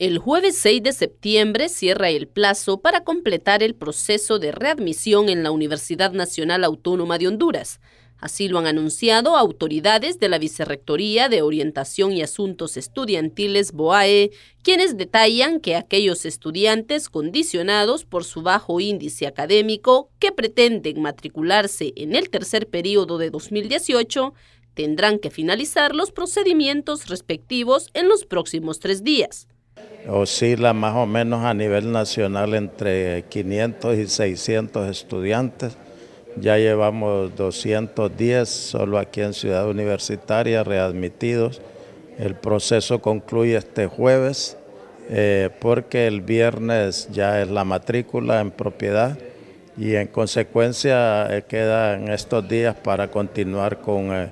El jueves 6 de septiembre cierra el plazo para completar el proceso de readmisión en la Universidad Nacional Autónoma de Honduras. Así lo han anunciado autoridades de la Vicerrectoría de Orientación y Asuntos Estudiantiles BOAE, quienes detallan que aquellos estudiantes condicionados por su bajo índice académico que pretenden matricularse en el tercer periodo de 2018 tendrán que finalizar los procedimientos respectivos en los próximos tres días oscila más o menos a nivel nacional entre 500 y 600 estudiantes. Ya llevamos 210 solo aquí en Ciudad Universitaria readmitidos. El proceso concluye este jueves eh, porque el viernes ya es la matrícula en propiedad y en consecuencia eh, quedan estos días para continuar con... Eh,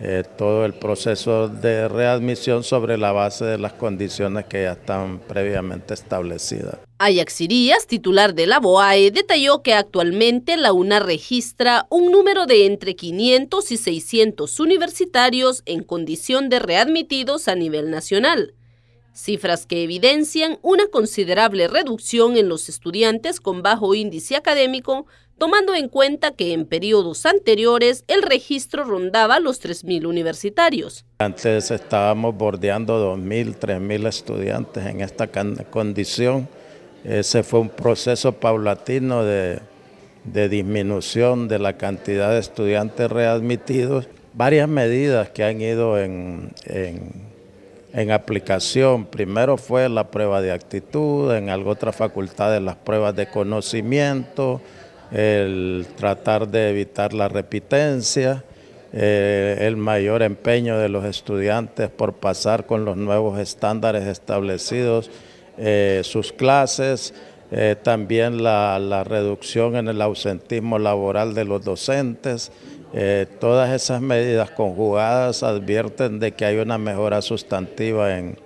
eh, todo el proceso de readmisión sobre la base de las condiciones que ya están previamente establecidas. Ayaxirías, titular de la BOAE, detalló que actualmente la UNA registra un número de entre 500 y 600 universitarios en condición de readmitidos a nivel nacional cifras que evidencian una considerable reducción en los estudiantes con bajo índice académico, tomando en cuenta que en periodos anteriores el registro rondaba los 3.000 universitarios. Antes estábamos bordeando 2.000, 3.000 estudiantes en esta condición. Ese fue un proceso paulatino de, disminución de la cantidad de estudiantes readmitidos. Varias medidas que han ido en en aplicación. Primero fue la prueba de actitud, en otra otras facultades las pruebas de conocimiento, el tratar de evitar la repitencia, eh, el mayor empeño de los estudiantes por pasar con los nuevos estándares establecidos eh, sus clases, eh, también la reducción en el ausentismo laboral de los docentes, eh, todas esas medidas conjugadas advierten de que hay una mejora sustantiva en,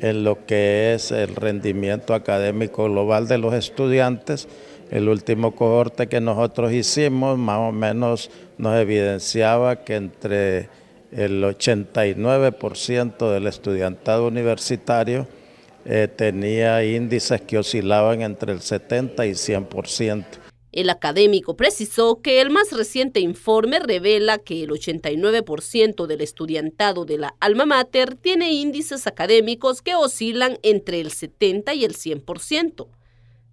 en lo que es el rendimiento académico global de los estudiantes. El último cohorte que nosotros hicimos más o menos nos evidenciaba que entre el 89% del estudiantado universitario eh, tenía índices que oscilaban entre el 70 y 100%. El académico precisó que el más reciente informe revela que el 89% del estudiantado de la alma mater tiene índices académicos que oscilan entre el 70 y el 100%,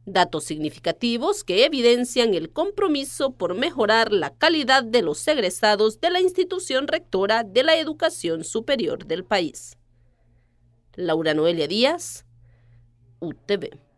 datos significativos que evidencian el compromiso por mejorar la calidad de los egresados de la institución rectora de la educación superior del país. Laura Noelia Díaz, UTV.